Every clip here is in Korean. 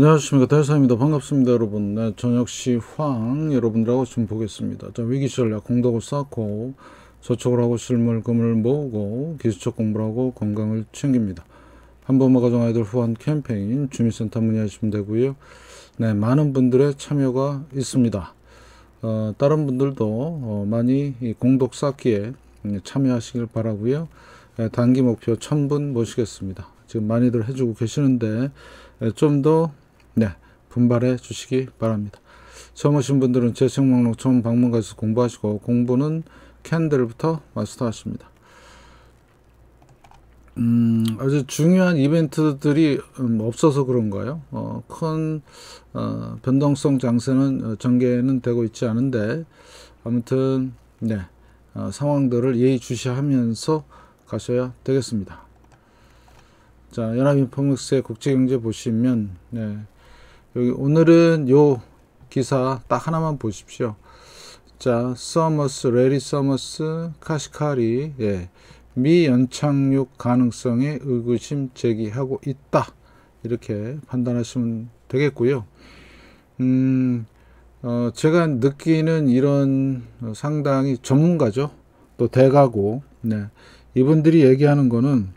안녕하십니까 달사입니다 반갑습니다 여러분 네, 저녁시황 여러분들하고 좀 보겠습니다 자 위기전략 공덕을 쌓고 저축을 하고 실물금을 모으고 기술적 공부를 하고 건강을 챙깁니다 한번만 가정 아이들 후원 캠페인 주민센터 문의하시면 되고요 네 많은 분들의 참여가 있습니다 어, 다른 분들도 어, 많이 공덕 쌓기에 참여하시길 바라고요 네, 단기 목표 1000분 모시겠습니다 지금 많이들 해주고 계시는데 네, 좀더 네, 분발해 주시기 바랍니다. 처음 오신 분들은 재생 목록 처음 방문가서 공부하시고 공부는 캔들부터 마스터하십니다. 음, 아주 중요한 이벤트들이 음, 없어서 그런가요? 어, 큰 어, 변동성 장세는 어, 전개는 되고 있지 않은데 아무튼 네, 어, 상황들을 예의주시하면서 가셔야 되겠습니다. 자, 연합인포맥스의 국제경제 보시면 네, 여기 오늘은 요 기사 딱 하나만 보십시오. 자, 서머스, 레리 서머스, 카시카리, 예. 미 연착륙 가능성에 의구심 제기하고 있다. 이렇게 판단하시면 되겠고요. 음, 어, 제가 느끼는 이런 상당히 전문가죠. 또 대가고, 네. 이분들이 얘기하는 거는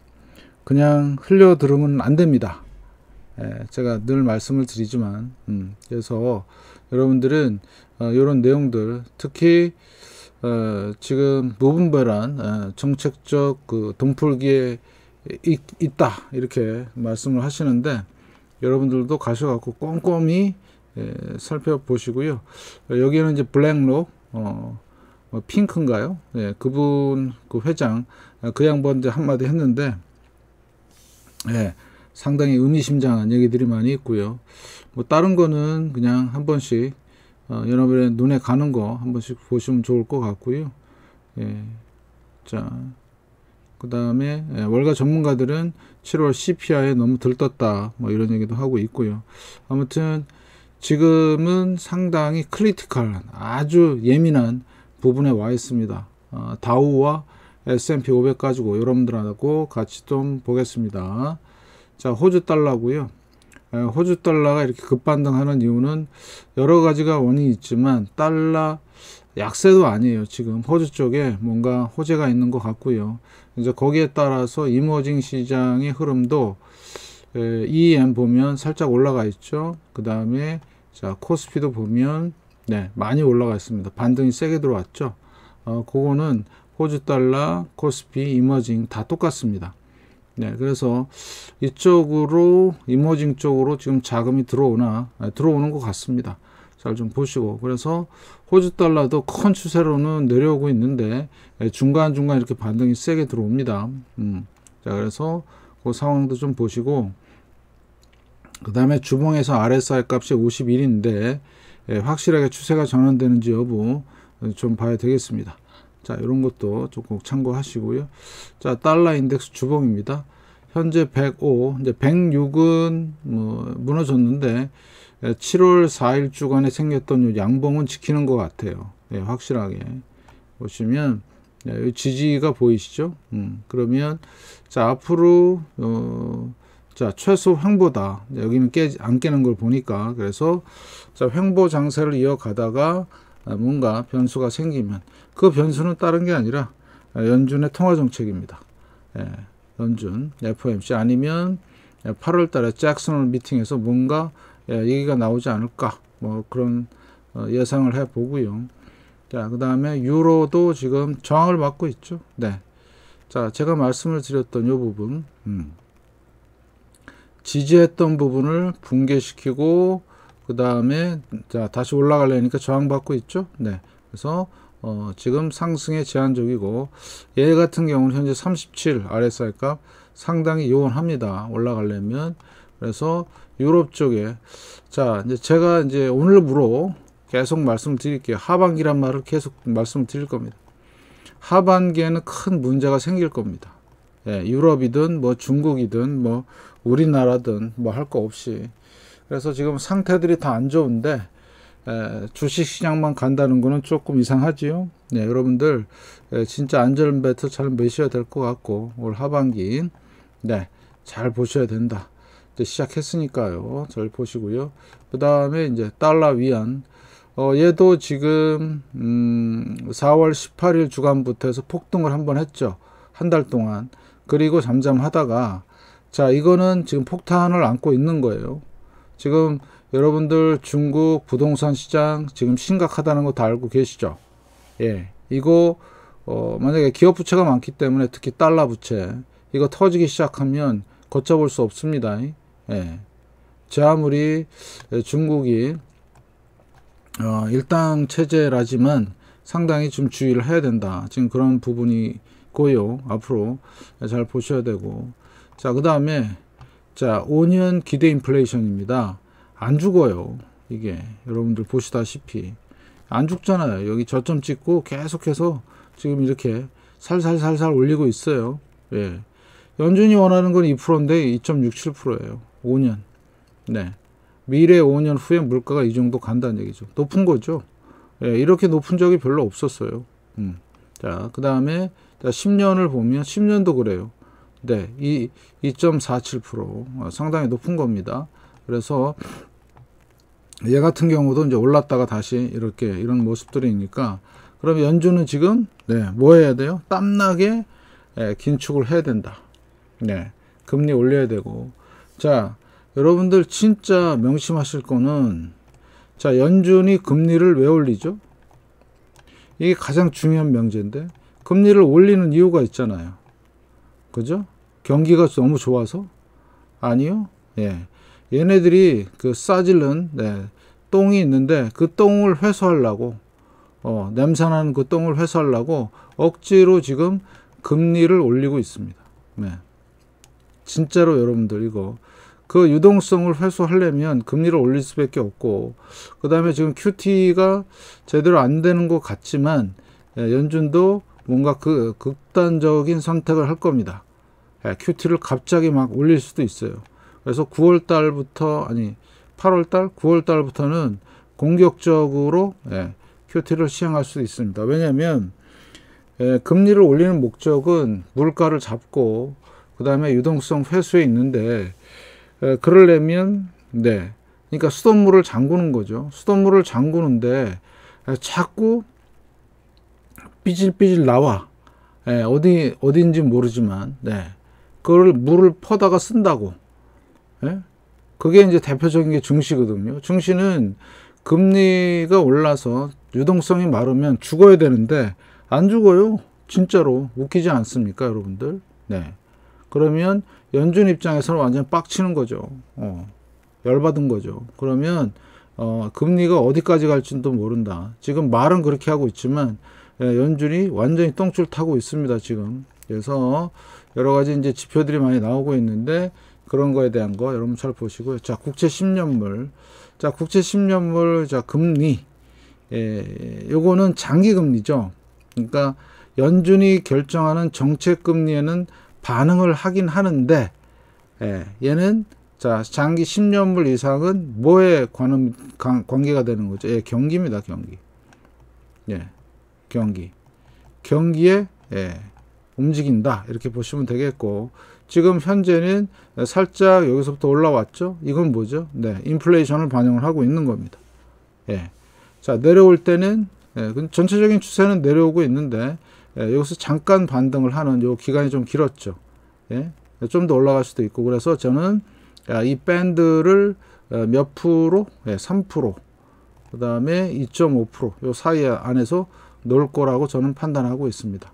그냥 흘려 들으면 안 됩니다. 예, 제가 늘 말씀을 드리지만 음, 그래서 여러분들은 어, 이런 내용들 특히 어, 지금 무분별한 어, 정책적 그 돈풀기에 있, 있다 이렇게 말씀을 하시는데 여러분들도 가셔갖고 꼼꼼히 예, 살펴보시고요. 여기에는 이제 블랙록, 어, 어, 핑크인가요? 예, 그분, 그 회장, 어, 그양반한 한마디 했는데, 예, 상당히 의미심장한 얘기들이 많이 있고요. 뭐 다른 거는 그냥 한 번씩 어, 여러분의 눈에 가는 거 한 번씩 보시면 좋을 것 같고요. 예. 자, 그 다음에 예, 월가 전문가들은 7월 CPI에 너무 들떴다 뭐 이런 얘기도 하고 있고요. 아무튼 지금은 상당히 크리티컬한 아주 예민한 부분에 와 있습니다. 어, 다우와 S&P 500 가지고 여러분들하고 같이 좀 보겠습니다. 자, 호주 달러고요. 호주 달러가 이렇게 급반등하는 이유는 여러 가지가 원인이 있지만 달러 약세도 아니에요. 지금 호주 쪽에 뭔가 호재가 있는 것 같고요. 이제 거기에 따라서 이머징 시장의 흐름도 EM e 보면 살짝 올라가 있죠. 그 다음에 자 코스피도 보면 네 많이 올라가 있습니다. 반등이 세게 들어왔죠. 어, 그거는 호주 달러, 코스피, 이머징 다 똑같습니다. 네, 그래서 이쪽으로 이머징 쪽으로 지금 자금이 들어오나 네, 들어오는 것 같습니다. 잘 좀 보시고 그래서 호주 달러도 큰 추세로는 내려오고 있는데 예, 중간 중간 이렇게 반등이 세게 들어옵니다. 음, 자 그래서 그 상황도 좀 보시고 그 다음에 주봉에서 RSI 값이 51인데 예, 확실하게 추세가 전환되는지 여부 좀 봐야 되겠습니다. 자, 이런 것도 조금 참고하시고요. 자, 달러 인덱스 주봉입니다. 현재 105, 이제 106은 뭐 무너졌는데 7월 예, 4일 주간에 생겼던 양봉은 지키는 것 같아요. 예, 확실하게 보시면 예, 지지가 보이시죠? 음, 그러면 자 앞으로 어, 자 최소 횡보다 여기는 깨안 깨는 걸 보니까 그래서 자 횡보 장세를 이어가다가 아, 뭔가 변수가 생기면 그 변수는 다른 게 아니라 아, 연준의 통화 정책입니다. 예, 연준 FOMC 아니면 8월 예, 달에 잭슨홀 미팅에서 뭔가 예, 얘기가 나오지 않을까 뭐 그런 어, 예상을 해 보고요. 자, 그다음에 유로도 지금 저항을 받고 있죠. 네. 자, 제가 말씀을 드렸던 요 부분. 음. 지지했던 부분을 붕괴시키고 그 다음에 자 다시 올라가려니까 저항받고 있죠 네 그래서 어, 지금 상승에 제한적이고 얘 같은 경우는 현재 37 RSI 값 상당히 요원합니다 올라가려면 그래서 유럽 쪽에 자 이제 제가 이제 오늘부로 계속 말씀드릴게요 하반기란 말을 계속 말씀드릴 겁니다 하반기에는 큰 문제가 생길 겁니다 예, 유럽이든 뭐 중국이든 뭐 우리나라든 뭐 할 거 없이 그래서 지금 상태들이 다 안 좋은데 주식시장만 간다는 거는 조금 이상하지요. 네, 여러분들 진짜 안전벨트 잘 매셔야 될 것 같고 올 하반기 네, 잘 보셔야 된다. 이제 시작했으니까요. 잘 보시고요. 그 다음에 이제 달러 위안 어, 얘도 지금 음, 4월 18일 주간부터 해서 폭등을 한번 했죠. 한 달 동안. 그리고 잠잠하다가 자 이거는 지금 폭탄을 안고 있는 거예요. 지금 여러분들 중국 부동산 시장 지금 심각하다는 거 다 알고 계시죠? 예. 이거 어 만약에 기업 부채가 많기 때문에 특히 달러 부채 이거 터지기 시작하면 걷잡을 수 없습니다. 예. 제 아무리 중국이 어 일당 체제라지만 상당히 좀 주의를 해야 된다. 지금 그런 부분이 고요. 앞으로 잘 보셔야 되고. 자, 그 다음에 자, 5년 기대 인플레이션입니다. 안 죽어요. 이게 여러분들 보시다시피 안 죽잖아요. 여기 저점 찍고 계속해서 지금 이렇게 살살살살 올리고 있어요. 예. 연준이 원하는 건 2%인데 2.67%예요. 5년. 네. 미래 5년 후에 물가가 이 정도 간다는 얘기죠. 높은 거죠. 예, 이렇게 높은 적이 별로 없었어요. 음. 자, 그 다음에 10년을 보면 10년도 그래요. 네, 이 2.47% 어, 상당히 높은 겁니다. 그래서 얘 같은 경우도 이제 올랐다가 다시 이렇게 이런 모습들이니까 그럼 연준은 지금 네, 뭐 해야 돼요? 땀나게 예, 긴축을 해야 된다. 네, 금리 올려야 되고 자 여러분들 진짜 명심하실 거는 자 연준이 금리를 왜 올리죠? 이게 가장 중요한 명제인데 금리를 올리는 이유가 있잖아요. 그죠? 경기가 너무 좋아서 아니요. 예. 얘네들이 그 싸질른 네, 똥이 있는데 그 똥을 회수하려고 어, 냄새나는 그 똥을 회수하려고 억지로 지금 금리를 올리고 있습니다. 네. 진짜로 여러분들 이거 그 유동성을 회수하려면 금리를 올릴 수밖에 없고 그 다음에 지금 QT가 제대로 안 되는 것 같지만 예, 연준도 뭔가 그 극단적인 선택을 할 겁니다. 큐티를 예, 갑자기 막 올릴 수도 있어요. 그래서 9월 달부터 아니 8월 달, 9월 달부터는 공격적으로 예, 큐티를 시행할 수 있습니다. 왜냐하면 예, 금리를 올리는 목적은 물가를 잡고 그 다음에 유동성 회수에 있는데 예, 그러려면 네, 그러니까 수돗물을 잠그는 거죠. 수돗물을 잠그는데 예, 자꾸 삐질삐질 나와. 예, 어디 어딘지 모르지만 네. 그걸 물을 퍼다가 쓴다고. 예? 그게 이제 대표적인 게중시거든요중시는 금리가 올라서 유동성이 마르면 죽어야 되는데 안 죽어요. 진짜로 웃기지 않습니까, 여러분들? 네. 그러면 연준 입장에서는 완전 빡치는 거죠. 어. 열받은 거죠. 그러면 어, 금리가 어디까지 갈지도 모른다. 지금 말은 그렇게 하고 있지만 예, 연준이 완전히 똥줄 타고 있습니다. 지금. 그래서 여러 가지 이제 지표들이 많이 나오고 있는데 그런 거에 대한 거 여러분 잘 보시고요. 자, 국채 10년물. 자, 국채 10년물 자, 금리. 예, 요거는 장기 금리죠. 그러니까 연준이 결정하는 정책 금리에는 반응을 하긴 하는데 예, 얘는 자, 장기 10년물 이상은 뭐에 관 관계가 되는 거죠? 예, 경기입니다, 경기. 예, 경기. 경기에, 예, 움직인다 이렇게 보시면 되겠고 지금 현재는 살짝 여기서부터 올라왔죠 이건 뭐죠 네 인플레이션을 반영을 하고 있는 겁니다 예자 내려올 때는 예, 그 전체적인 추세는 내려오고 있는데 예, 여기서 잠깐 반등을 하는 요 기간이 좀 길었죠 예좀 더 올라갈 수도 있고 그래서 저는 아, 이 밴드를 어, 몇 프로 예, 3%그 다음에 2.5%요 사이 안에서 놓을 거라고 저는 판단하고 있습니다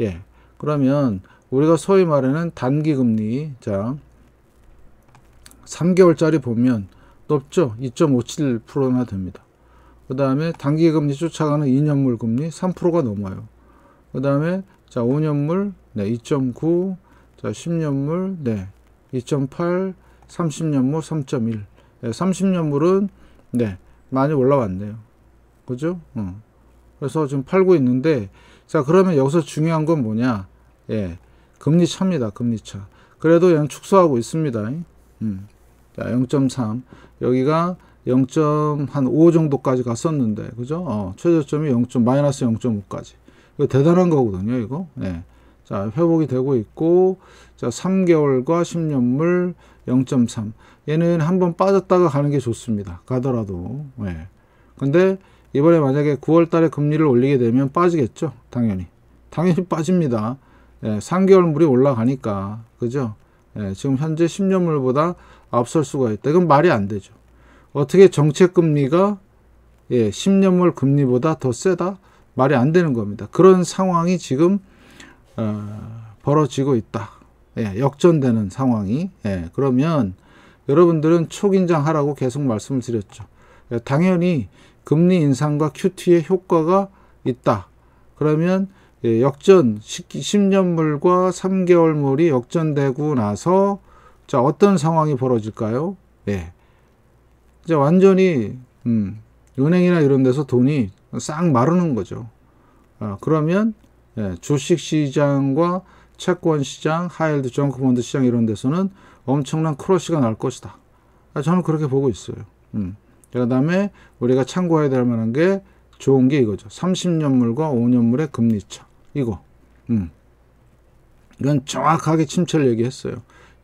예. 그러면 우리가 소위 말하는 단기 금리 자 3개월짜리 보면 높죠 2.57%나 됩니다 그 다음에 단기 금리 쫓아가는 2년물 금리 3%가 넘어요 그 다음에 자 5년물 네2.9자 10년물 네2.8 30년물 3.1 네, 30년물은 네 많이 올라왔네요 그죠 어. 그래서 지금 팔고 있는데 자 그러면 여기서 중요한 건 뭐냐 예 금리 차입니다 금리 차 그래도 연 축소하고 있습니다 음. 자0.3 여기가 0.5 정도까지 갔었는데 그죠 어, 최저점이 0. 마이너스 0.5까지 이거 대단한 거거든요 이거 예. 자 회복이 되고 있고 자 3개월과 10년물 0.3 얘는 한번 빠졌다가 가는 게 좋습니다 가더라도 예. 근데 이번에 만약에 9월 달에 금리를 올리게 되면 빠지겠죠. 당연히. 당연히 빠집니다. 예, 3개월 물이 올라가니까. 그죠? 예, 지금 현재 10년물보다 앞설 수가 있다. 이건 말이 안 되죠. 어떻게 정책금리가 예, 10년물 금리보다 더 세다? 말이 안 되는 겁니다. 그런 상황이 지금 어, 벌어지고 있다. 예, 역전되는 상황이. 예, 그러면 여러분들은 초긴장하라고 계속 말씀을 드렸죠. 예, 당연히 금리 인상과 QT의 효과가 있다. 그러면 예, 역전 10년물과 3개월물이 역전되고 나서 자 어떤 상황이 벌어질까요? 예. 이제 완전히 음, 은행이나 이런 데서 돈이 싹 마르는 거죠. 아, 그러면 예, 주식 시장과 채권 시장, 하이드 정크본드 시장 이런 데서는 엄청난 크러쉬가 날 것이다. 아, 저는 그렇게 보고 있어요. 음. 그 다음에 우리가 참고해야 될 만한 게 좋은 게 이거죠. 30년물과 5년물의 금리차. 이거. 음. 이건 정확하게 침체를 얘기했어요.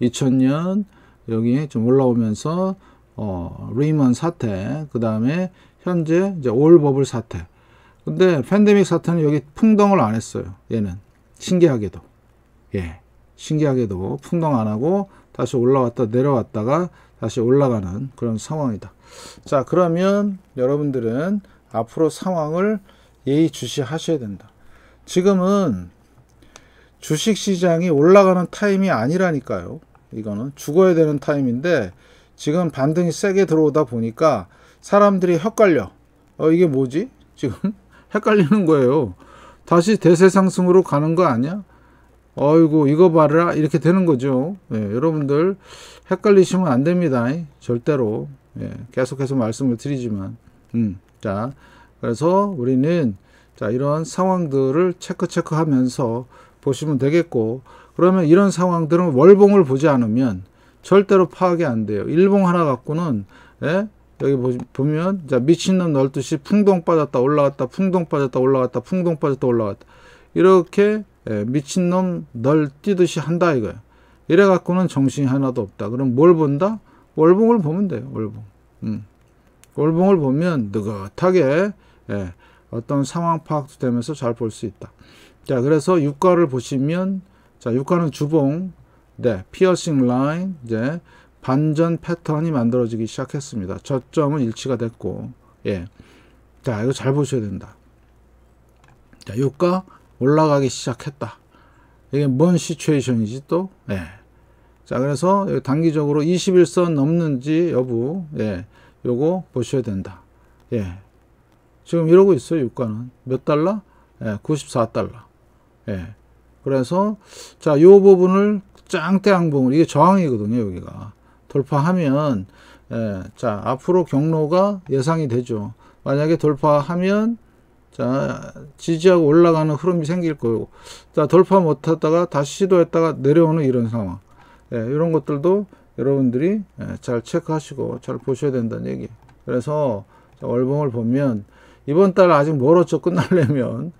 2000년 여기 에좀 올라오면서 어, 리먼 사태, 그 다음에 현재 이제 올버블 사태. 근데 팬데믹 사태는 여기 풍덩을 안 했어요. 얘는 신기하게도 예 신기하게도 풍덩 안 하고 다시 올라왔다 내려왔다가 다시 올라가는 그런 상황이다. 자, 그러면 여러분들은 앞으로 상황을 예의주시 하셔야 된다. 지금은 주식 시장이 올라가는 타임이 아니라니까요. 이거는 죽어야 되는 타임인데 지금 반등이 세게 들어오다 보니까 사람들이 헷갈려. 어, 이게 뭐지? 지금 헷갈리는 거예요. 다시 대세 상승으로 가는 거 아니야? 어이구 이거 봐라 이렇게 되는 거죠 예, 여러분들 헷갈리시면 안 됩니다 절대로 예, 계속해서 말씀을 드리지만 음, 자 그래서 우리는 자 이런 상황들을 체크 체크 하면서 보시면 되겠고 그러면 이런 상황들은 월봉을 보지 않으면 절대로 파악이 안 돼요 일봉 하나 갖고는 예? 여기 보면 시보자 미친놈 널듯이 풍동 빠졌다 올라갔다 풍동 빠졌다 올라갔다 풍동 빠졌다 올라갔다 이렇게 예, 미친놈 널 뛰듯이 한다 이거예요. 이래 갖고는 정신이 하나도 없다. 그럼 뭘 본다? 월봉을 보면 돼요. 월봉. 음. 월봉을 보면 느긋하게 예, 어떤 상황 파악도 되면서 잘 볼 수 있다. 자, 그래서 유가를 보시면 자, 유가는 주봉, 네, 피어싱 라인, 이제 반전 패턴이 만들어지기 시작했습니다. 저점은 일치가 됐고, 예. 자, 이거 잘 보셔야 된다. 자, 유가 올라가기 시작했다. 이게 뭔 시츄에이션이지 또? 예. 자, 그래서 단기적으로 21선 넘는지 여부, 예. 요거 보셔야 된다. 예. 지금 이러고 있어요, 유가는. 몇 달러? 예, 94달러. 예. 그래서, 자, 요 부분을 짱대 항봉을, 이게 저항이거든요, 여기가. 돌파하면, 예, 자, 앞으로 경로가 예상이 되죠. 만약에 돌파하면, 자, 지지하고 올라가는 흐름이 생길 거고, 자, 돌파 못 하다가 다시 시도했다가 내려오는 이런 상황. 예, 이런 것들도 여러분들이 예, 잘 체크하시고 잘 보셔야 된다는 얘기. 그래서 자, 월봉을 보면 이번 달 아직 멀었죠. 끝날려면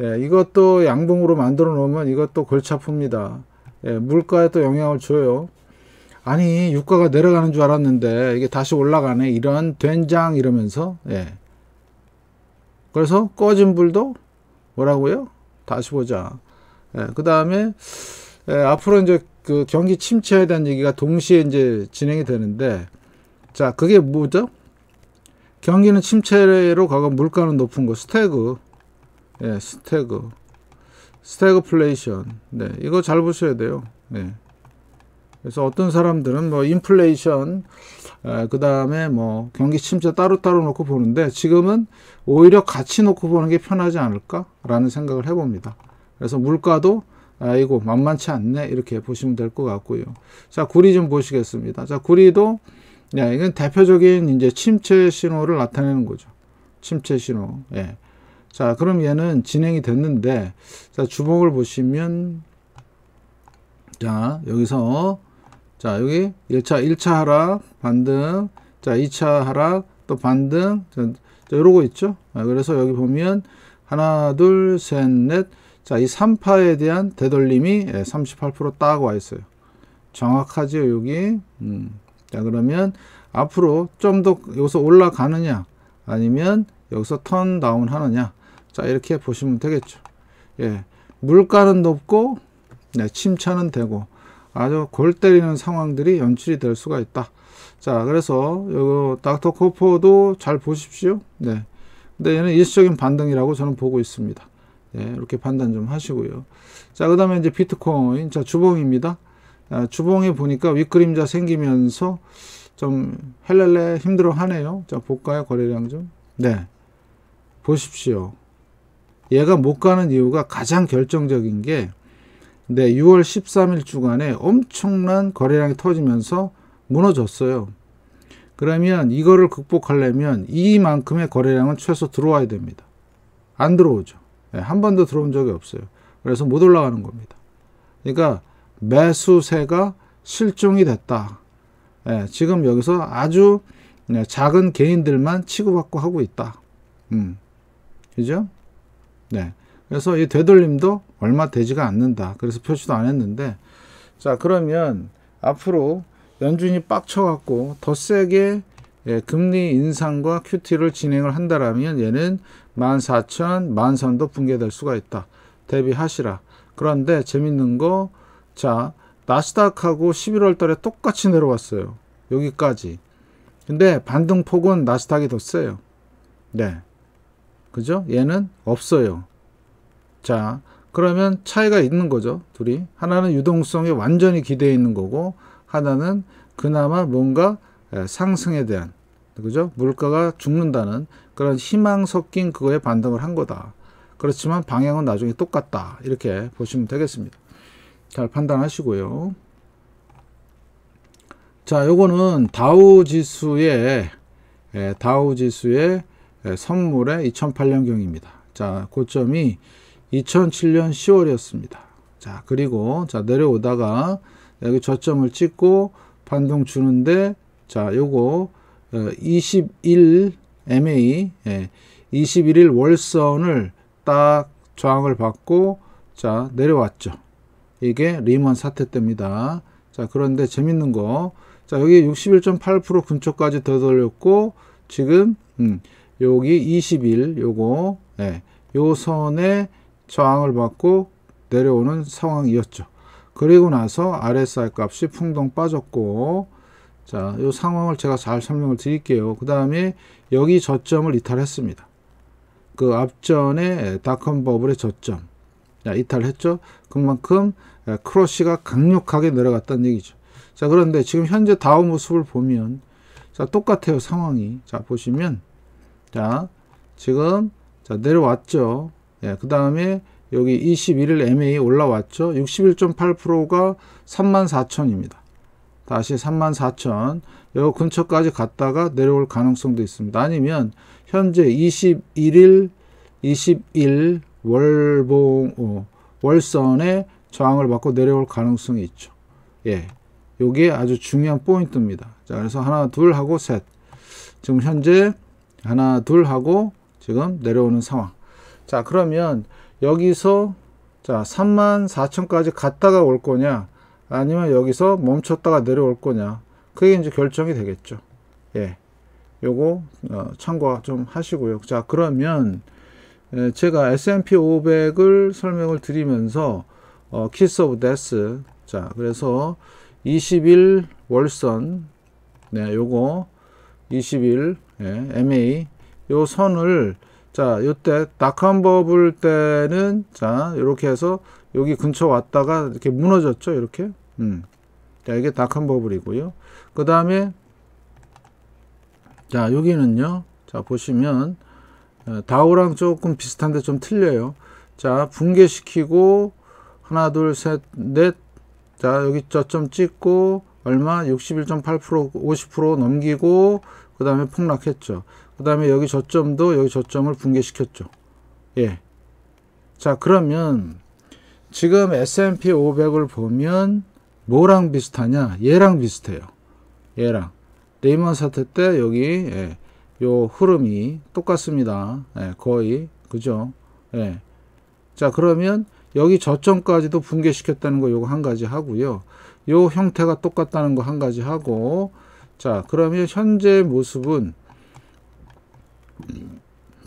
예, 이것도 양봉으로 만들어 놓으면 이것도 골치 아픕니다. 예, 물가에 또 영향을 줘요. 아니 유가가 내려가는 줄 알았는데 이게 다시 올라가네 이런 된장 이러면서 예. 그래서 꺼진 불도 뭐라고요? 다시 보자. 예, 그 다음에 예, 앞으로 이제 그 경기 침체에 대한 얘기가 동시에 이제 진행이 되는데 자 그게 뭐죠? 경기는 침체로 가고 물가는 높은 거 스태그 예, 스태그 스태그플레이션 네 이거 잘 보셔야 돼요. 예. 그래서 어떤 사람들은 뭐 인플레이션 그 다음에 뭐 경기 침체 따로따로 놓고 보는데 지금은 오히려 같이 놓고 보는 게 편하지 않을까라는 생각을 해봅니다. 그래서 물가도 아이고 만만치 않네 이렇게 보시면 될 것 같고요. 자 구리 좀 보시겠습니다. 자 구리도 야, 이건 대표적인 이제 침체 신호를 나타내는 거죠. 침체 신호. 예. 자 그럼 얘는 진행이 됐는데 자 주목을 보시면 자 여기서 자, 여기 1차, 1차 하락, 반등, 자, 2차 하락, 또 반등, 자, 자, 이러고 있죠. 아, 그래서 여기 보면 하나, 둘, 셋, 넷. 자, 이 3파에 대한 되돌림이 38%딱 예, 와 있어요. 정확하지요 여기. 음. 자, 그러면 앞으로 좀 더 여기서 올라가느냐, 아니면 여기서 턴 다운 하느냐. 자, 이렇게 보시면 되겠죠. 예. 물가는 높고, 네, 침차는 되고, 아주 골 때리는 상황들이 연출이 될 수가 있다. 자, 그래서 요 닥터 코퍼도 잘 보십시오. 네. 근데 얘는 일시적인 반등이라고 저는 보고 있습니다. 네, 이렇게 판단 좀 하시고요. 자, 그 다음에 이제 비트코인. 자, 주봉입니다. 아, 주봉에 보니까 윗그림자 생기면서 좀 헬렐레 힘들어 하네요. 자, 볼까요? 거래량 좀. 네. 보십시오. 얘가 못 가는 이유가 가장 결정적인 게 네, 6월 13일 주간에 엄청난 거래량이 터지면서 무너졌어요. 그러면 이거를 극복하려면 이만큼의 거래량은 최소 들어와야 됩니다. 안 들어오죠. 네, 한 번도 들어온 적이 없어요. 그래서 못 올라가는 겁니다. 그러니까 매수세가 실종이 됐다. 네, 지금 여기서 아주 네, 작은 개인들만 치고받고 하고 있다. 음, 그죠? 네. 그래서 이 되돌림도 얼마 되지가 않는다. 그래서 표시도 안 했는데 자 그러면 앞으로 연준이 빡쳐갖고 더 세게 예, 금리 인상과 QT를 진행을 한다라면 얘는 14,000, 만1도 붕괴될 수가 있다. 대비하시라. 그런데 재밌는 거, 자, 나스닥하고 11월 달에 똑같이 내려왔어요. 여기까지. 근데 반등폭은 나스닥이 더 세요. 네. 그죠? 얘는 없어요. 자, 그러면 차이가 있는 거죠. 둘이. 하나는 유동성에 완전히 기대어 있는 거고 하나는 그나마 뭔가 상승에 대한 그죠? 물가가 죽는다는 그런 희망 섞인 그거에 반등을 한 거다. 그렇지만 방향은 나중에 똑같다. 이렇게 보시면 되겠습니다. 잘 판단하시고요. 자, 요거는 다우 지수의 다우 지수의 선물의 2008년경입니다. 자, 고점이 2007년 10월이었습니다. 자, 그리고 자, 내려오다가 여기 저점을 찍고 반동 주는데 자, 요거 21 어, MA 예, 21일 월선을 딱 저항을 받고 자, 내려왔죠. 이게 리먼 사태 때입니다. 자, 그런데 재밌는 거. 자, 여기 61.8% 근처까지 더 돌렸고 지금 음, 여기 2 1일 요거 예, 요 선에 저항을 받고 내려오는 상황이었죠. 그리고 나서 RSI 값이 풍덩 빠졌고 자, 이 상황을 제가 잘 설명을 드릴게요. 그 다음에 여기 저점을 이탈했습니다. 그 앞전에 닷컴 버블의 저점 자, 이탈했죠. 그만큼 크로시가 강력하게 내려갔다는 얘기죠. 자, 그런데 지금 현재 다우 모습을 보면 자, 똑같아요. 상황이. 자, 보시면 자, 지금 자, 내려왔죠. 예, 그 다음에 여기 21일 MA 올라왔죠. 61.8%가 34,000입니다. 다시 34,000. 요 근처까지 갔다가 내려올 가능성도 있습니다. 아니면 현재 21일 21 월봉 어, 월선에 저항을 받고 내려올 가능성이 있죠. 예. 요게 아주 중요한 포인트입니다. 자, 그래서 하나, 둘 하고 셋. 지금 현재 하나, 둘 하고 지금 내려오는 상황. 자 그러면 여기서 자 34,000까지 갔다가 올 거냐 아니면 여기서 멈췄다가 내려올 거냐 그게 이제 결정이 되겠죠 예 요거 어, 참고 좀 하시고요 자 그러면 예, 제가 S&P 500을 설명을 드리면서 어, 키스 오브 데스 자 그래서 20일 월선 네 요거 20일 예, MA 요 선을 자, 요때 낙한버 블 때는 자, 이렇게 해서 여기 근처 왔다가 이렇게 무너졌죠, 이렇게. 음. 자, 이게 낙한버 블이고요그 다음에 자, 여기는요. 자, 보시면 어, 다우랑 조금 비슷한데 좀 틀려요. 자, 붕괴시키고 하나, 둘, 셋, 넷. 자, 여기 저점 찍고 얼마? 61.8% 50% 넘기고 그 다음에 폭락했죠. 그 다음에 여기 저점도 여기 저점을 붕괴시켰죠. 예. 자 그러면 지금 S&P 500을 보면 뭐랑 비슷하냐? 얘랑 비슷해요. 얘랑. 레이먼 사태 때 여기 예, 요 흐름이 똑같습니다. 예, 거의 그죠? 예. 자 그러면 여기 저점까지도 붕괴시켰다는 거 요거 한 가지 하고요. 요 형태가 똑같다는 거 한 가지 하고 자 그러면 현재 모습은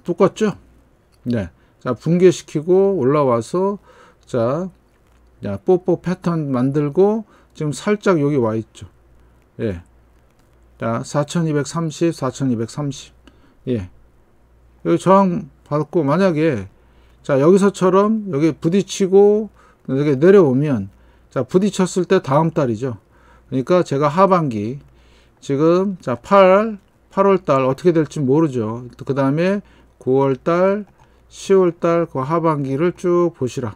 똑같죠? 네. 자, 붕괴시키고 올라와서 자, 야, 뽀뽀 패턴 만들고 지금 살짝 여기 와 있죠. 예. 자, 4230, 4230. 예. 여기 저항 받고 만약에 자, 여기서처럼 여기 부딪히고 여기 내려오면 자, 부딪혔을 때 다음 달이죠. 그러니까 제가 하반기 지금 자, 8 8월달 어떻게 될지 모르죠. 그 다음에 9월달, 10월달 그 하반기를 쭉 보시라.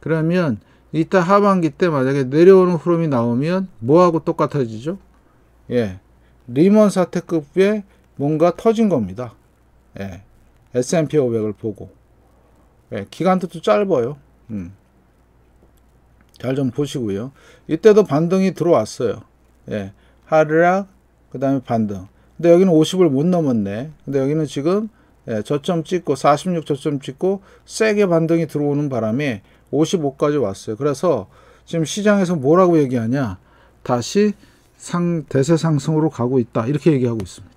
그러면 이따 하반기 때 만약에 내려오는 흐름이 나오면 뭐하고 똑같아지죠? 예. 리먼 사태급에 뭔가 터진 겁니다. 예. S&P 500을 보고. 예. 기간도 또 짧아요. 음. 잘 좀 보시고요. 이때도 반등이 들어왔어요. 예. 하락, 그 다음에 반등. 근데 여기는 50을 못 넘었네. 근데 여기는 지금 예, 저점 찍고 46 저점 찍고 세게 반등이 들어오는 바람에 55까지 왔어요. 그래서 지금 시장에서 뭐라고 얘기하냐? 다시 상 대세 상승으로 가고 있다. 이렇게 얘기하고 있습니다.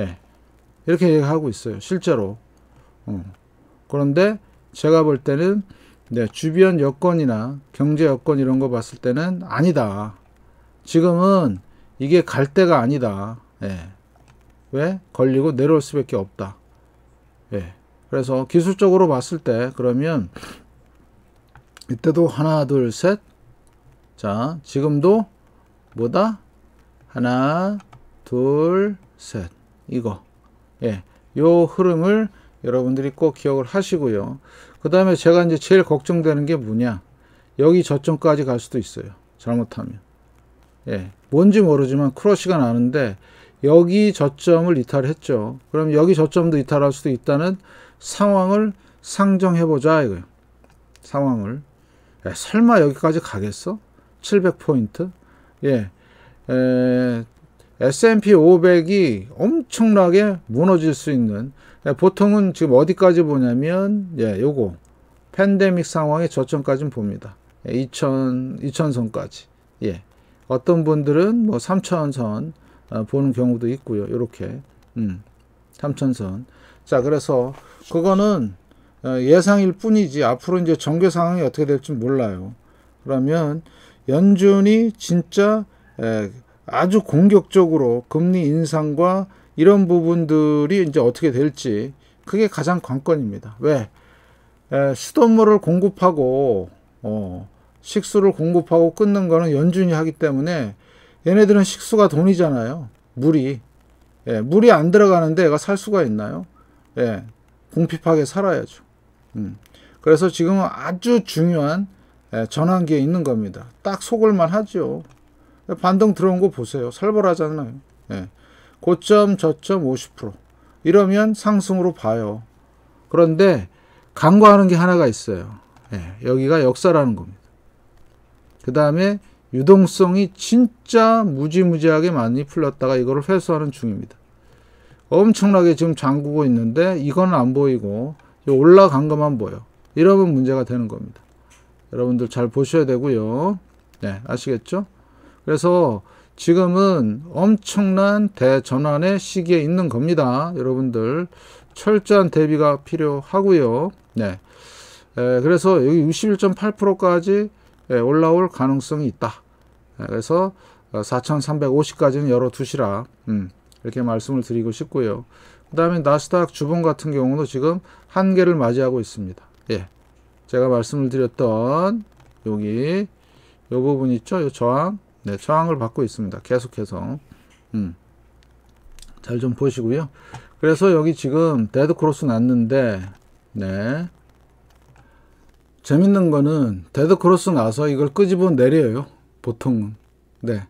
예. 이렇게 얘기하고 있어요. 실제로. 어. 그런데 제가 볼 때는 네, 주변 여건이나 경제 여건 이런 거 봤을 때는 아니다. 지금은 이게 갈 데가 아니다. 예. 왜? 걸리고 내려올 수밖에 없다. 예. 그래서 기술적으로 봤을 때 그러면 이때도 하나 둘셋자 지금도 뭐다 하나 둘셋 이거 예요 흐름을 여러분들이 꼭 기억을 하시고요 그 다음에 제가 이제 제일 걱정되는 게 뭐냐 여기 저점까지 갈 수도 있어요 잘못하면 예 뭔지 모르지만 크러쉬가 나는데 여기 저점을 이탈했죠. 그럼 여기 저점도 이탈할 수도 있다는 상황을 상정해보자 이거예요. 상황을. 야, 예, 설마 여기까지 가겠어? 700포인트? 예. S&P 500이 엄청나게 무너질 수 있는 예, 보통은 지금 어디까지 보냐면 예, 요거 팬데믹 상황의 저점까지 봅니다. 예, 2000, 2000선까지. 예. 어떤 분들은 뭐 3천선 어, 보는 경우도 있고요. 이렇게 음, 3천선. 자, 그래서 그거는 어, 예상일 뿐이지 앞으로 이제 정개 상황이 어떻게 될지 몰라요. 그러면 연준이 진짜 에, 아주 공격적으로 금리 인상과 이런 부분들이 이제 어떻게 될지 그게 가장 관건입니다. 왜? 에, 수돗물을 공급하고 어, 식수를 공급하고 끊는 거는 연준이 하기 때문에 얘네들은 식수가 돈이잖아요. 물이. 예, 물이 안 들어가는데 얘가 살 수가 있나요? 예, 공핍하게 살아야죠. 음. 그래서 지금은 아주 중요한 예, 전환기에 있는 겁니다. 딱 속을만 하죠. 반등 들어온 거 보세요. 살벌하잖아요. 예. 고점, 저점 50%. 이러면 상승으로 봐요. 그런데 간과하는 게 하나가 있어요. 예, 여기가 역사라는 겁니다. 그 다음에 유동성이 진짜 무지무지하게 많이 풀렸다가 이거를 회수하는 중입니다. 엄청나게 지금 잠그고 있는데 이건 안 보이고 올라간 것만 보여. 이러면 문제가 되는 겁니다. 여러분들 잘 보셔야 되고요. 네, 아시겠죠? 그래서 지금은 엄청난 대전환의 시기에 있는 겁니다. 여러분들 철저한 대비가 필요하고요. 네. 에, 그래서 여기 61.8%까지 예, 올라올 가능성이 있다. 예, 그래서 4,350까지는 어, 열어두시라. 음, 이렇게 말씀을 드리고 싶고요. 그 다음에 나스닥 주봉 같은 경우도 지금 한계를 맞이하고 있습니다. 예. 제가 말씀을 드렸던 여기 이 부분 있죠? 요 저항. 네, 저항을 받고 있습니다. 계속해서. 음. 잘 좀 보시고요. 그래서 여기 지금 데드 크로스 났는데 네. 재밌는 거는 데드 크로스 나서 이걸 끄집어 내려요. 보통은. 네.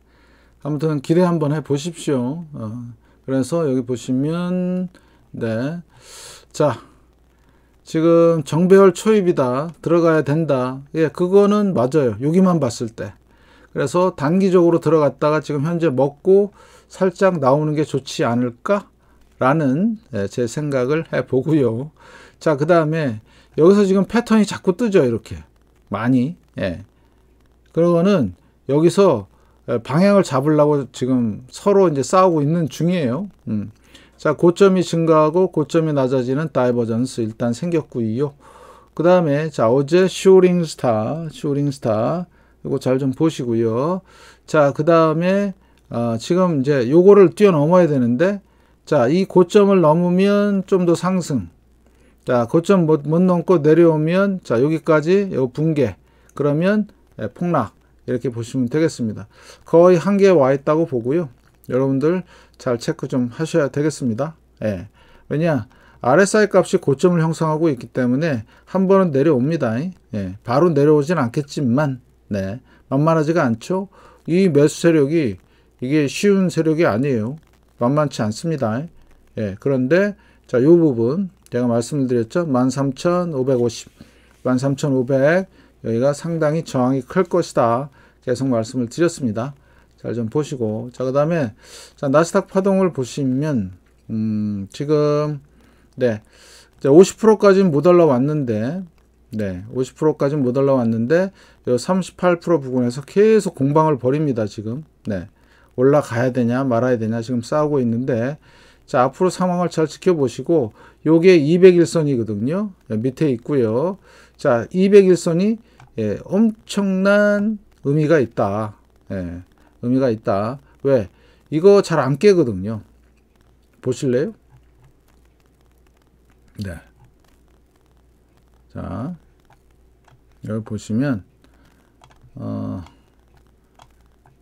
아무튼 기대 한번 해 보십시오. 어. 그래서 여기 보시면 네. 자. 지금 정배열 초입이다. 들어가야 된다. 예, 그거는 맞아요. 여기만 봤을 때. 그래서 단기적으로 들어갔다가 지금 현재 먹고 살짝 나오는 게 좋지 않을까? 라는 예, 제 생각을 해보고요. 자, 그 다음에 여기서 지금 패턴이 자꾸 뜨죠 이렇게 많이 예 그러고는 여기서 방향을 잡으려고 지금 서로 이제 싸우고 있는 중이에요 음. 자 고점이 증가하고 고점이 낮아지는 다이버전스 일단 생겼고요 그 다음에 자 어제 쇼링스타쇼링스타 이거 잘 좀 보시고요 자 그 다음에 어, 아, 지금 이제 요거를 뛰어넘어야 되는데 자 이 고점을 넘으면 좀 더 상승 자, 고점 못, 못 넘고 내려오면 자, 여기까지 요 붕괴. 그러면 예, 폭락. 이렇게 보시면 되겠습니다. 거의 한계와 있다고 보고요. 여러분들 잘 체크 좀 하셔야 되겠습니다. 예. 왜냐? RSI 값이 고점을 형성하고 있기 때문에 한 번은 내려옵니다. 예. 바로 내려오진 않겠지만 네. 만만하지가 않죠. 이 매수 세력이 이게 쉬운 세력이 아니에요. 만만치 않습니다. 예. 그런데 자, 이 부분 제가 말씀드렸죠. 13,550, 13,500 여기가 상당히 저항이 클 것이다. 계속 말씀을 드렸습니다. 잘 좀 보시고 자, 그다음에 자, 나스닥 파동을 보시면 음, 지금 네. 50%까지는 못 올라왔는데 네, 50%까지는 못 올라왔는데 요 38% 부근에서 계속 공방을 벌입니다, 지금. 네. 올라가야 되냐 말아야 되냐 지금 싸우고 있는데 자, 앞으로 상황을 잘 지켜보시고 요게 201선이거든요. 밑에 있고요. 자, 201선이 예, 엄청난 의미가 있다. 예, 의미가 있다. 왜? 이거 잘 안 깨거든요. 보실래요? 네. 자, 여기 보시면, 어,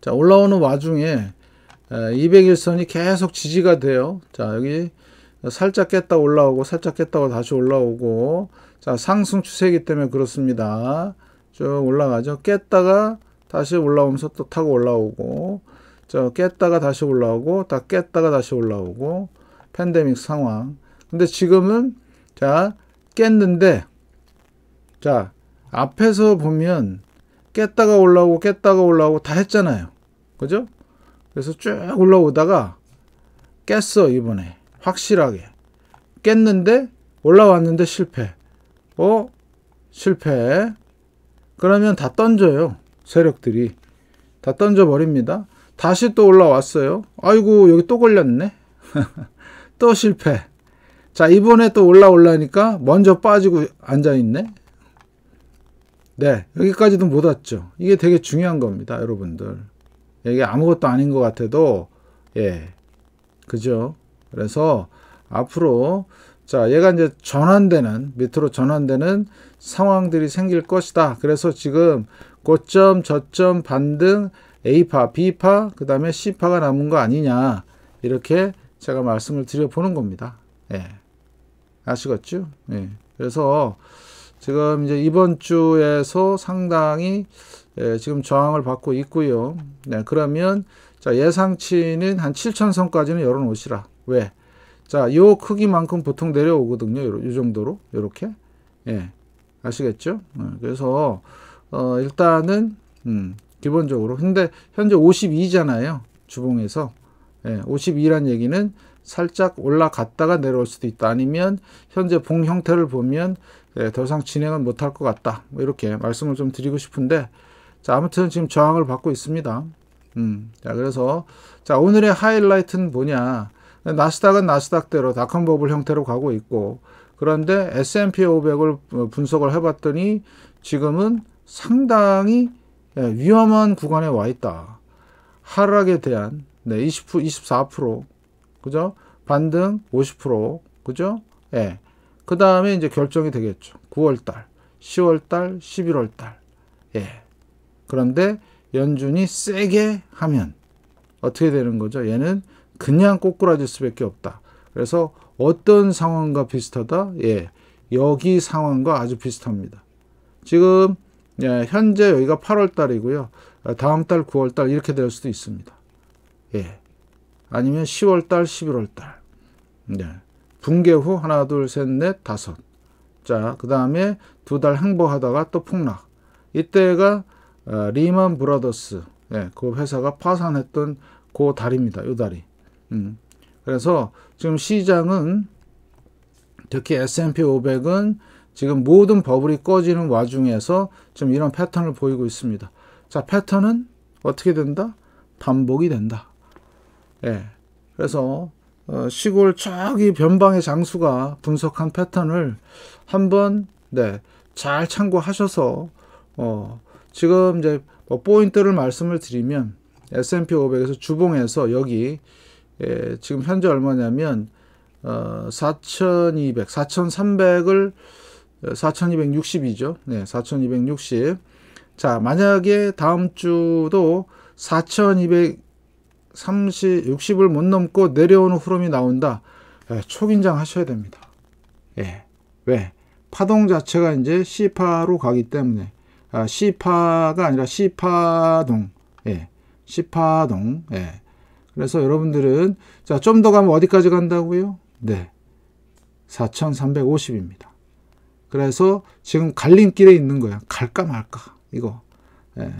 자, 올라오는 와중에 201선이 어, 계속 지지가 돼요. 자, 여기 살짝 깼다 올라오고 살짝 깼다가 다시 올라오고 자, 상승 추세이기 때문에 그렇습니다. 쭉 올라가죠. 깼다가 다시 올라오면서 또 타고 올라오고 자, 깼다가 다시 올라오고 다 깼다가 다시 올라오고 팬데믹 상황. 근데 지금은 자, 깼는데 자, 앞에서 보면 깼다가 올라오고 깼다가 올라오고 다 했잖아요. 그죠? 그래서 쭉 올라오다가 깼어 이번에 확실하게 깼는데 올라왔는데 실패 어 실패 그러면 다 던져요 세력들이 다 던져 버립니다 다시 또 올라왔어요 아이고 여기 또 걸렸네 또 실패 자 이번에 또 올라올라니까 먼저 빠지고 앉아있네 네 여기까지도 못 왔죠 이게 되게 중요한 겁니다 여러분들 이게 아무것도 아닌 것 같아도 예 그죠 그래서 앞으로 자 얘가 이제 전환되는 밑으로 전환되는 상황들이 생길 것이다 그래서 지금 고점 저점 반등 A파 B파 그 다음에 C파가 남은 거 아니냐 이렇게 제가 말씀을 드려보는 겁니다 예 아시겠죠 예 그래서 지금 이제 이번 주에서 상당히 예, 지금 저항을 받고 있고요. 네, 그러면 자, 예상치는 한7천선까지는 열어 놓으시라. 왜? 자, 요 크기만큼 보통 내려오거든요. 요, 요 정도로. 요렇게. 예. 아시겠죠? 예, 그래서 어, 일단은 음, 기본적으로 근데 현재 52잖아요. 주봉에서. 예, 52란 얘기는 살짝 올라갔다가 내려올 수도 있다. 아니면 현재 봉 형태를 보면 예, 더 이상 진행은 못할 것 같다. 뭐 이렇게 말씀을 좀 드리고 싶은데 자, 아무튼 지금 저항을 받고 있습니다. 음, 자, 그래서, 자, 오늘의 하이라이트는 뭐냐. 나스닥은 나스닥대로 다큰버블 형태로 가고 있고, 그런데 S&P 500을 어, 분석을 해봤더니 지금은 상당히 예, 위험한 구간에 와 있다. 하락에 대한 네, 20% 24% 그죠? 반등 50% 그죠? 예. 그다음에 이제 결정이 되겠죠. 9월 달, 10월 달, 11월 달. 예. 그런데 연준이 세게 하면 어떻게 되는 거죠? 얘는 그냥 꼬꾸라질 수밖에 없다. 그래서 어떤 상황과 비슷하다? 예. 여기 상황과 아주 비슷합니다. 지금 예, 현재 여기가 8월 달이고요. 다음 달 9월 달 이렇게 될 수도 있습니다. 예. 아니면 10월 달, 11월 달. 네. 붕괴 후 하나, 둘, 셋, 넷, 다섯. 자, 그 다음에 두 달 행보하다가 또 폭락. 이때가 리만 어, 브라더스 예, 그 회사가 파산했던 그 달입니다. 요 달이. 음. 그래서 지금 시장은 특히 S&P 500은 지금 모든 버블이 꺼지는 와중에서 지금 이런 패턴을 보이고 있습니다. 자, 패턴은 어떻게 된다? 반복이 된다. 예. 그래서 어, 시골 저기 변방의 장수가 분석한 패턴을 한번 네, 잘 참고하셔서 어, 지금 이제 뭐 포인트를 말씀을 드리면 S&P 500에서 주봉에서 여기 예, 지금 현재 얼마냐면 어, 4,200, 4,300을 4,260이죠. 네, 4,260. 자, 만약에 다음 주도 4,230, 60을 못 넘고 내려오는 흐름이 나온다. 예, 초긴장 하셔야 됩니다. 예. 왜? 파동 자체가 이제 C파로 가기 때문에. 아, 시파가 아니라 시파동. 예. 시파동. 예. 그래서 여러분들은 자, 좀 더 가면 어디까지 간다고요? 네. 4,350입니다. 그래서 지금 갈림길에 있는 거야. 갈까 말까. 이거. 예.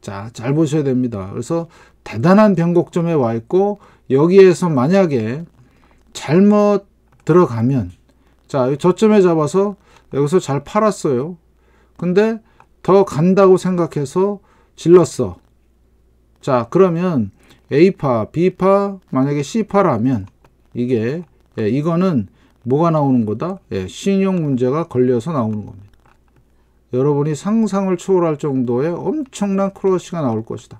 자, 잘 보셔야 됩니다. 그래서 대단한 변곡점에 와 있고 여기에서 만약에 잘못 들어가면 자, 저점에 잡아서 여기서 잘 팔았어요. 근데 더 간다고 생각해서 질렀어. 자, 그러면 A파, B파, 만약에 C파라면 이게 예, 이거는 뭐가 나오는 거다? 예, 신용 문제가 걸려서 나오는 겁니다. 여러분이 상상을 초월할 정도의 엄청난 크러쉬가 나올 것이다.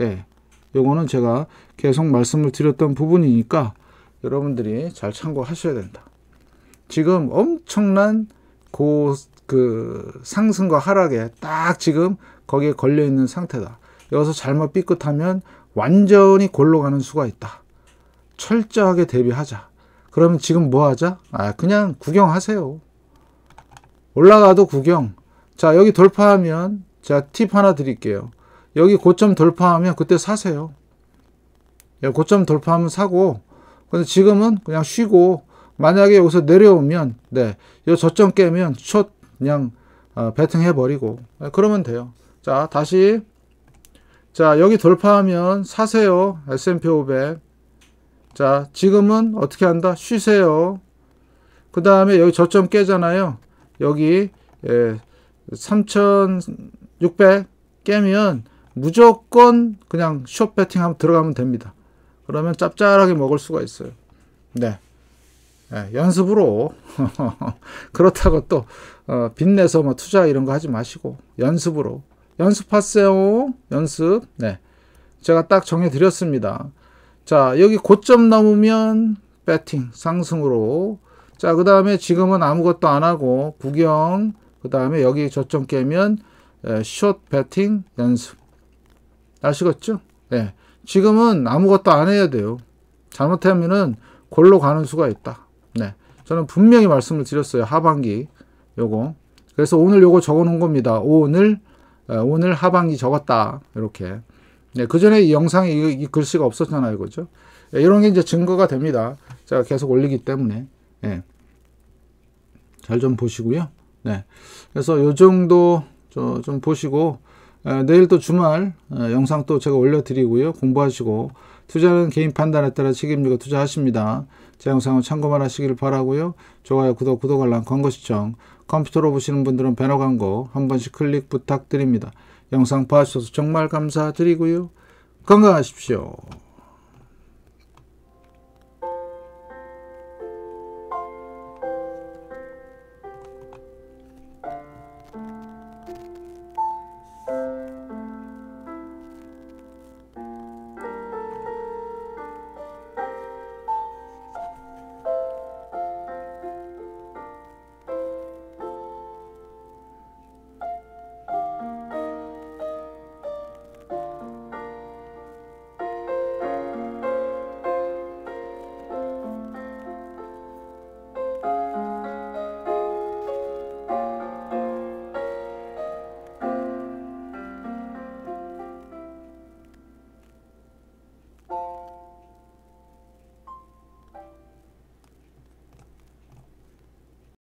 예. 요거는 제가 계속 말씀을 드렸던 부분이니까 여러분들이 잘 참고하셔야 된다. 지금 엄청난 고그 상승과 하락에 딱 지금 거기에 걸려 있는 상태다. 여기서 잘못 삐끗하면 완전히 골로 가는 수가 있다. 철저하게 대비하자. 그러면 지금 뭐 하자? 아, 그냥 구경하세요. 올라가도 구경. 자, 여기 돌파하면 자, 팁 하나 드릴게요. 여기 고점 돌파하면 그때 사세요. 고점 돌파하면 사고 근데 지금은 그냥 쉬고 만약에 여기서 내려오면 네, 요 저점 깨면 숏 그냥 어, 아, 배팅해 버리고 아, 그러면 돼요. 자 다시 자 여기 돌파하면 사세요 S&P 500. 자 지금은 어떻게 한다? 쉬세요. 그 다음에 여기 저점 깨잖아요. 여기 예, 3,600 깨면 무조건 그냥 숏 배팅 하면 들어가면 됩니다. 그러면 짭짤하게 먹을 수가 있어요. 네. 예, 연습으로 그렇다고 또 어, 빚내서 뭐 투자 이런 거 하지 마시고 연습으로 연습하세요 연습 네 제가 딱 정해 드렸습니다 자 여기 고점 넘으면 배팅 상승으로 자그 다음에 지금은 아무것도 안 하고 구경 그 다음에 여기 저점 깨면 예, 숏 배팅 연습 아시겠죠 예 지금은 아무것도 안 해야 돼요 잘못하면은 골로 가는 수가 있다 저는 분명히 말씀을 드렸어요. 하반기 요거. 그래서 오늘 요거 적어놓은 겁니다. 오늘 어, 오늘 하반기 적었다 이렇게. 네, 그 전에 이 영상에 이, 이 글씨가 없었잖아요, 그죠? 네, 이런 게 이제 증거가 됩니다. 제가 계속 올리기 때문에. 네. 예. 잘 좀 보시고요. 네. 그래서 요 정도 좀 보시고 에, 어, 내일 또 주말 에, 어, 영상 또 제가 올려드리고요. 공부하시고 투자는 개인 판단에 따라 책임지고 투자하십니다. 제 영상을 참고만 하시길 바라고요. 좋아요, 구독, 구독 알람, 광고 시청, 컴퓨터로 보시는 분들은 배너 광고 한 번씩 클릭 부탁드립니다. 영상 봐주셔서 정말 감사드리고요. 건강하십시오.